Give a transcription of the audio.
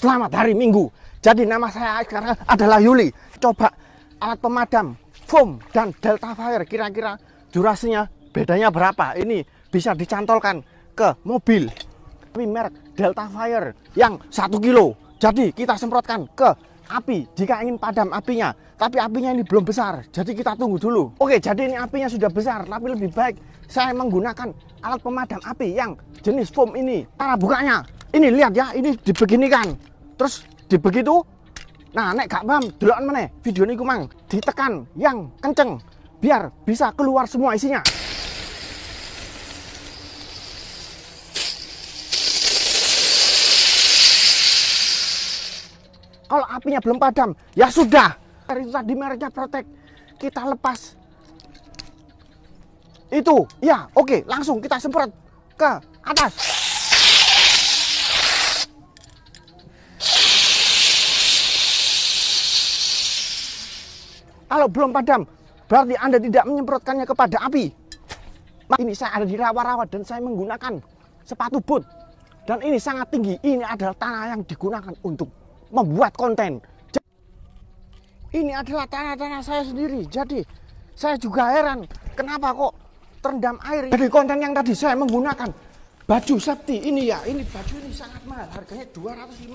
Selamat hari Minggu. Jadi nama saya sekarang adalah Yuli. Coba alat pemadam foam dan delta fire kira-kira durasinya bedanya berapa? Ini bisa dicantolkan ke mobil. Tapi merek delta fire yang satu kilo. Jadi kita semprotkan ke api jika ingin padam apinya. Tapi apinya ini belum besar, jadi kita tunggu dulu. Oke, jadi ini apinya sudah besar, tapi lebih baik saya menggunakan alat pemadam api yang jenis foam ini. Cara bukanya, ini lihat ya, ini dibeginikan terus di begitu nah nek gak paham delokan meneh video ini mang ditekan yang kenceng biar bisa keluar semua isinya kalau apinya belum padam ya sudah itu tadi mereknya protek kita lepas itu ya oke langsung kita semprot ke atas Kalau belum padam, berarti Anda tidak menyemprotkannya kepada api. Ini saya ada di rawa-rawa dan saya menggunakan sepatu boot. Dan ini sangat tinggi. Ini adalah tanah yang digunakan untuk membuat konten. Ini adalah tanah-tanah saya sendiri. Jadi saya juga heran kenapa kok terendam air. Jadi konten yang tadi saya menggunakan baju safety ini ya. Ini baju ini sangat mahal. Harganya 250.